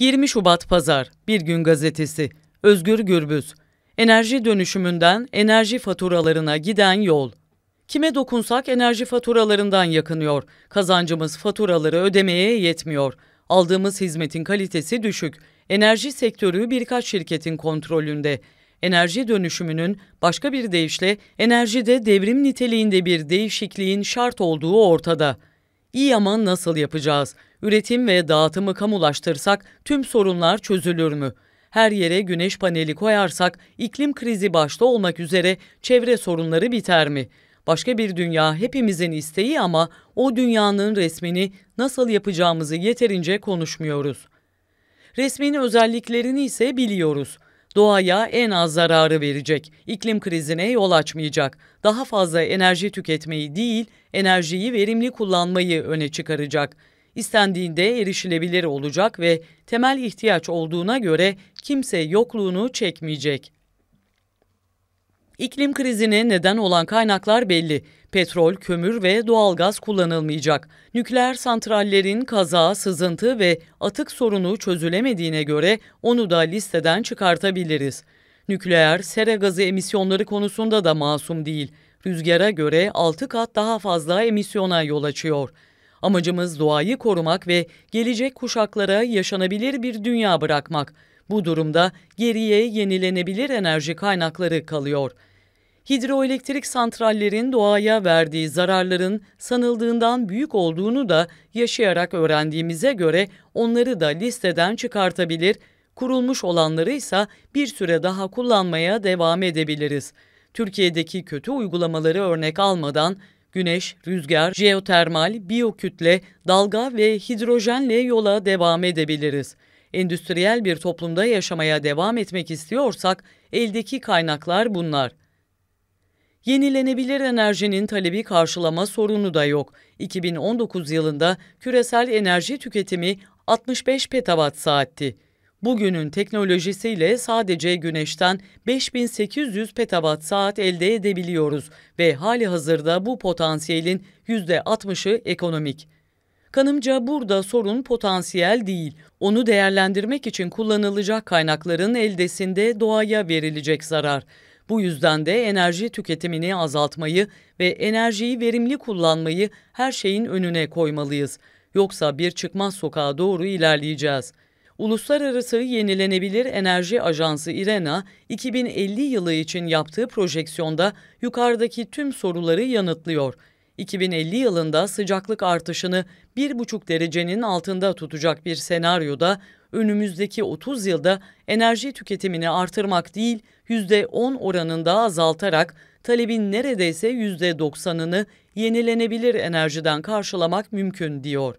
20 Şubat Pazar, Bir Gün Gazetesi, Özgür Gürbüz. Enerji dönüşümünden enerji faturalarına giden yol. Kime dokunsak enerji faturalarından yakınıyor. Kazancımız faturaları ödemeye yetmiyor. Aldığımız hizmetin kalitesi düşük. Enerji sektörü birkaç şirketin kontrolünde. Enerji dönüşümünün başka bir deyişle enerjide devrim niteliğinde bir değişikliğin şart olduğu ortada. İyi ama nasıl yapacağız? Üretim ve dağıtımı kamulaştırsak tüm sorunlar çözülür mü? Her yere güneş paneli koyarsak iklim krizi başta olmak üzere çevre sorunları biter mi? Başka bir dünya hepimizin isteği ama o dünyanın resmini nasıl yapacağımızı yeterince konuşmuyoruz. Resmin özelliklerini ise biliyoruz. Doğaya en az zararı verecek, iklim krizine yol açmayacak, daha fazla enerji tüketmeyi değil, enerjiyi verimli kullanmayı öne çıkaracak.'' istendiğinde erişilebilir olacak ve temel ihtiyaç olduğuna göre kimse yokluğunu çekmeyecek. İklim krizine neden olan kaynaklar belli. Petrol, kömür ve doğalgaz kullanılmayacak. Nükleer santrallerin kaza, sızıntı ve atık sorunu çözülemediğine göre onu da listeden çıkartabiliriz. Nükleer, sera gazı emisyonları konusunda da masum değil. Rüzgara göre 6 kat daha fazla emisyona yol açıyor. Amacımız doğayı korumak ve gelecek kuşaklara yaşanabilir bir dünya bırakmak. Bu durumda geriye yenilenebilir enerji kaynakları kalıyor. Hidroelektrik santrallerin doğaya verdiği zararların sanıldığından büyük olduğunu da yaşayarak öğrendiğimize göre onları da listeden çıkartabilir, kurulmuş olanları ise bir süre daha kullanmaya devam edebiliriz. Türkiye'deki kötü uygulamaları örnek almadan güneş, rüzgar, jeotermal, biyokütle, dalga ve hidrojenle yola devam edebiliriz. Endüstriyel bir toplumda yaşamaya devam etmek istiyorsak eldeki kaynaklar bunlar. Yenilenebilir enerjinin talebi karşılama sorunu da yok. 2019 yılında küresel enerji tüketimi 65 petawatt saatti bugünün teknolojisiyle sadece güneşten 5800 petawatt saat elde edebiliyoruz ve hali hazırda bu potansiyelin %60'ı ekonomik. Kanımca burada sorun potansiyel değil, onu değerlendirmek için kullanılacak kaynakların eldesinde doğaya verilecek zarar. Bu yüzden de enerji tüketimini azaltmayı ve enerjiyi verimli kullanmayı her şeyin önüne koymalıyız. Yoksa bir çıkmaz sokağa doğru ilerleyeceğiz.'' Uluslararası Yenilenebilir Enerji Ajansı IRENA, 2050 yılı için yaptığı projeksiyonda yukarıdaki tüm soruları yanıtlıyor. 2050 yılında sıcaklık artışını 1,5 derecenin altında tutacak bir senaryoda önümüzdeki 30 yılda enerji tüketimini artırmak değil %10 oranında azaltarak talebin neredeyse %90'ını yenilenebilir enerjiden karşılamak mümkün diyor.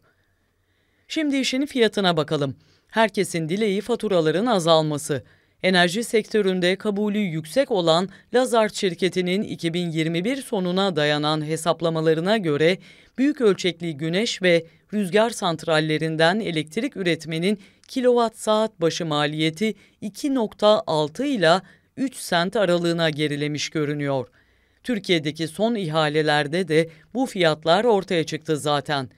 Şimdi işin fiyatına bakalım herkesin dileği faturaların azalması. Enerji sektöründe kabulü yüksek olan Lazard şirketinin 2021 sonuna dayanan hesaplamalarına göre büyük ölçekli güneş ve rüzgar santrallerinden elektrik üretmenin kilowatt saat başı maliyeti 2.6 ile 3 sent aralığına gerilemiş görünüyor. Türkiye'deki son ihalelerde de bu fiyatlar ortaya çıktı zaten.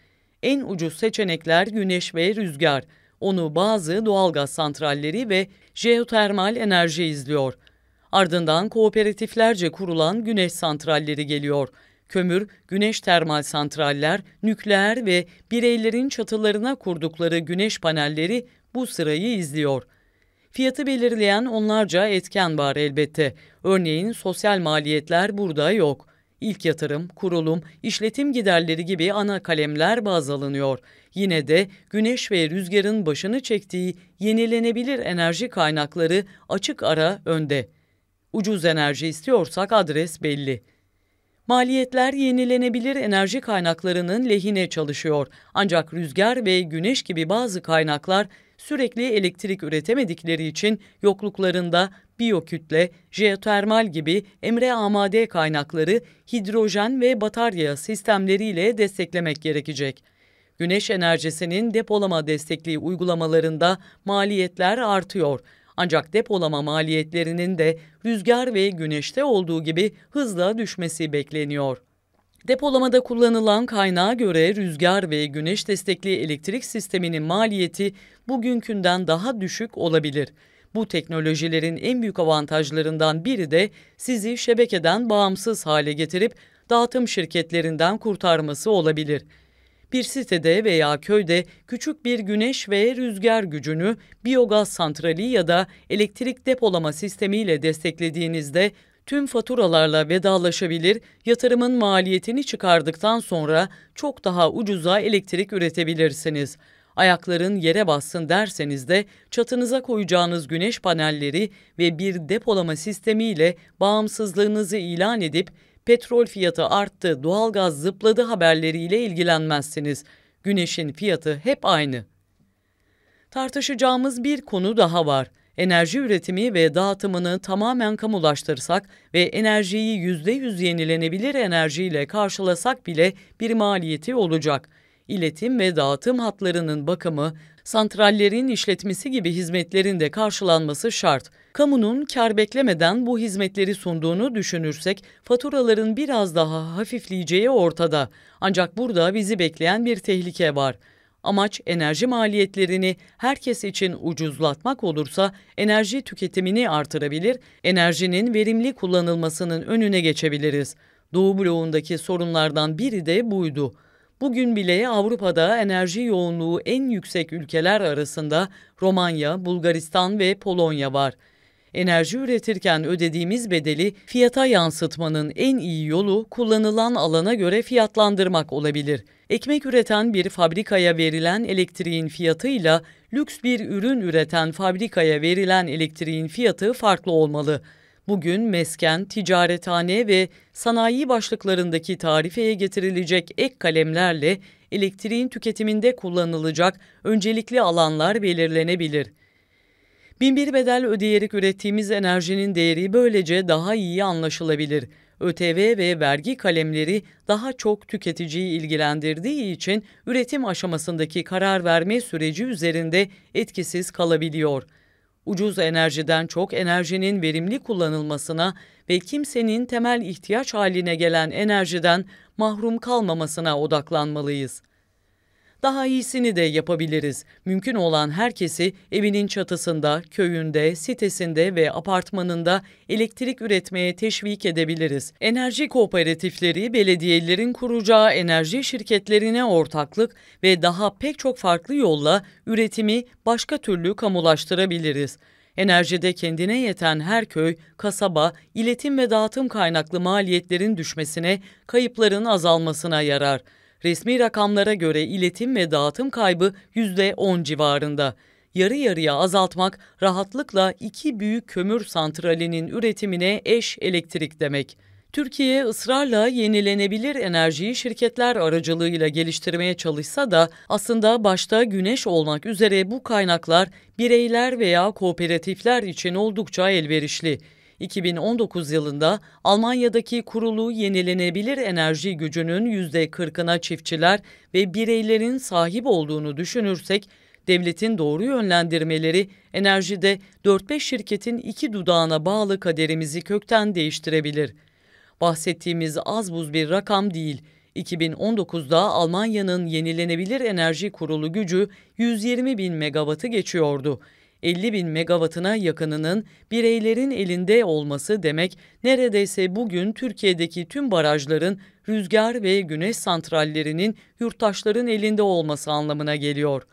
En ucuz seçenekler güneş ve rüzgar. Onu bazı doğalgaz santralleri ve jeotermal enerji izliyor. Ardından kooperatiflerce kurulan güneş santralleri geliyor. Kömür, güneş termal santraller, nükleer ve bireylerin çatılarına kurdukları güneş panelleri bu sırayı izliyor. Fiyatı belirleyen onlarca etken var elbette. Örneğin sosyal maliyetler burada yok. İlk yatırım, kurulum, işletim giderleri gibi ana kalemler baz alınıyor. Yine de güneş ve rüzgarın başını çektiği yenilenebilir enerji kaynakları açık ara önde. Ucuz enerji istiyorsak adres belli. Maliyetler yenilenebilir enerji kaynaklarının lehine çalışıyor. Ancak rüzgar ve güneş gibi bazı kaynaklar sürekli elektrik üretemedikleri için yokluklarında biyokütle, jeotermal gibi emre amade kaynakları hidrojen ve batarya sistemleriyle desteklemek gerekecek. Güneş enerjisinin depolama destekli uygulamalarında maliyetler artıyor. Ancak depolama maliyetlerinin de rüzgar ve güneşte olduğu gibi hızla düşmesi bekleniyor. Depolamada kullanılan kaynağa göre rüzgar ve güneş destekli elektrik sisteminin maliyeti bugünkünden daha düşük olabilir. Bu teknolojilerin en büyük avantajlarından biri de sizi şebekeden bağımsız hale getirip dağıtım şirketlerinden kurtarması olabilir. Bir sitede veya köyde küçük bir güneş ve rüzgar gücünü biyogaz santrali ya da elektrik depolama sistemiyle desteklediğinizde tüm faturalarla vedalaşabilir, yatırımın maliyetini çıkardıktan sonra çok daha ucuza elektrik üretebilirsiniz.'' Ayakların yere bassın derseniz de çatınıza koyacağınız güneş panelleri ve bir depolama sistemiyle bağımsızlığınızı ilan edip petrol fiyatı arttı, doğalgaz zıpladı haberleriyle ilgilenmezsiniz. Güneşin fiyatı hep aynı. Tartışacağımız bir konu daha var enerji üretimi ve dağıtımını tamamen kamulaştırsak ve enerjiyi %100 yenilenebilir enerjiyle karşılasak bile bir maliyeti olacak iletim ve dağıtım hatlarının bakımı, santrallerin işletmesi gibi hizmetlerin de karşılanması şart. Kamunun kar beklemeden bu hizmetleri sunduğunu düşünürsek faturaların biraz daha hafifleyeceği ortada. Ancak burada bizi bekleyen bir tehlike var. Amaç enerji maliyetlerini herkes için ucuzlatmak olursa enerji tüketimini artırabilir, enerjinin verimli kullanılmasının önüne geçebiliriz. Doğu bloğundaki sorunlardan biri de buydu. Bugün bile Avrupa'da enerji yoğunluğu en yüksek ülkeler arasında Romanya, Bulgaristan ve Polonya var. Enerji üretirken ödediğimiz bedeli fiyata yansıtmanın en iyi yolu kullanılan alana göre fiyatlandırmak olabilir. Ekmek üreten bir fabrikaya verilen elektriğin fiyatıyla lüks bir ürün üreten fabrikaya verilen elektriğin fiyatı farklı olmalı. Bugün mesken, ticarethane ve sanayi başlıklarındaki tarifeye getirilecek ek kalemlerle elektriğin tüketiminde kullanılacak öncelikli alanlar belirlenebilir. Binbir bedel ödeyerek ürettiğimiz enerjinin değeri böylece daha iyi anlaşılabilir. ÖTV ve vergi kalemleri daha çok tüketiciyi ilgilendirdiği için üretim aşamasındaki karar verme süreci üzerinde etkisiz kalabiliyor.'' ucuz enerjiden çok enerjinin verimli kullanılmasına ve kimsenin temel ihtiyaç haline gelen enerjiden mahrum kalmamasına odaklanmalıyız. Daha iyisini de yapabiliriz. Mümkün olan herkesi evinin çatısında, köyünde, sitesinde ve apartmanında elektrik üretmeye teşvik edebiliriz. Enerji kooperatifleri belediyelerin kuracağı enerji şirketlerine ortaklık ve daha pek çok farklı yolla üretimi başka türlü kamulaştırabiliriz. Enerjide kendine yeten her köy, kasaba, iletim ve dağıtım kaynaklı maliyetlerin düşmesine, kayıpların azalmasına yarar.'' Resmi rakamlara göre iletim ve dağıtım kaybı %10 civarında. Yarı yarıya azaltmak rahatlıkla iki büyük kömür santralinin üretimine eş elektrik demek. Türkiye ısrarla yenilenebilir enerjiyi şirketler aracılığıyla geliştirmeye çalışsa da aslında başta güneş olmak üzere bu kaynaklar bireyler veya kooperatifler için oldukça elverişli. 2019 yılında Almanya'daki kurulu yenilenebilir enerji gücünün %40'ına çiftçiler ve bireylerin sahip olduğunu düşünürsek, devletin doğru yönlendirmeleri enerjide 4-5 şirketin iki dudağına bağlı kaderimizi kökten değiştirebilir. Bahsettiğimiz az buz bir rakam değil. 2019'da Almanya'nın yenilenebilir enerji kurulu gücü 120 bin megawattı geçiyordu. 50 bin megawattına yakınının bireylerin elinde olması demek neredeyse bugün Türkiye'deki tüm barajların rüzgar ve güneş santrallerinin yurttaşların elinde olması anlamına geliyor.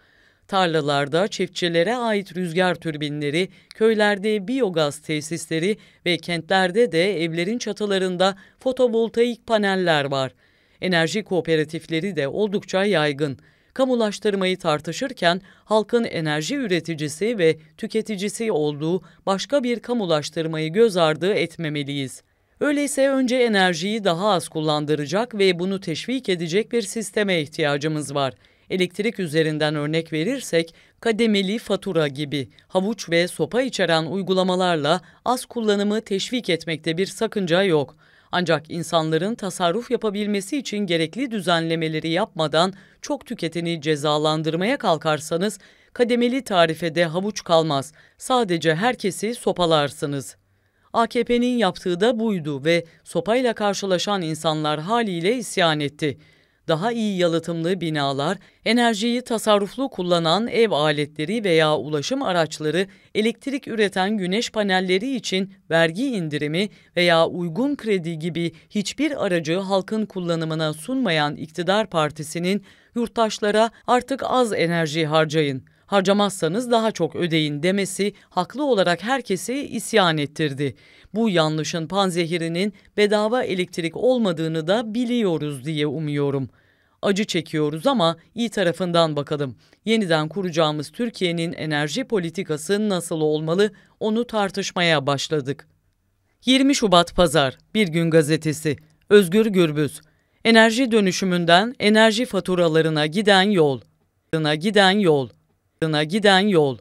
Tarlalarda çiftçilere ait rüzgar türbinleri, köylerde biyogaz tesisleri ve kentlerde de evlerin çatılarında fotovoltaik paneller var. Enerji kooperatifleri de oldukça yaygın kamulaştırmayı tartışırken halkın enerji üreticisi ve tüketicisi olduğu başka bir kamulaştırmayı göz ardı etmemeliyiz. Öyleyse önce enerjiyi daha az kullandıracak ve bunu teşvik edecek bir sisteme ihtiyacımız var. Elektrik üzerinden örnek verirsek kademeli fatura gibi havuç ve sopa içeren uygulamalarla az kullanımı teşvik etmekte bir sakınca yok. Ancak insanların tasarruf yapabilmesi için gerekli düzenlemeleri yapmadan çok tüketeni cezalandırmaya kalkarsanız kademeli tarifede havuç kalmaz. Sadece herkesi sopalarsınız. AKP'nin yaptığı da buydu ve sopayla karşılaşan insanlar haliyle isyan etti daha iyi yalıtımlı binalar, enerjiyi tasarruflu kullanan ev aletleri veya ulaşım araçları, elektrik üreten güneş panelleri için vergi indirimi veya uygun kredi gibi hiçbir aracı halkın kullanımına sunmayan iktidar partisinin yurttaşlara artık az enerji harcayın harcamazsanız daha çok ödeyin demesi haklı olarak herkesi isyan ettirdi. Bu yanlışın panzehirinin bedava elektrik olmadığını da biliyoruz diye umuyorum.'' acı çekiyoruz ama iyi tarafından bakalım. Yeniden kuracağımız Türkiye'nin enerji politikası nasıl olmalı onu tartışmaya başladık. 20 Şubat Pazar, Bir Gün Gazetesi, Özgür Gürbüz, Enerji dönüşümünden enerji faturalarına giden yol. Giden yol giden yol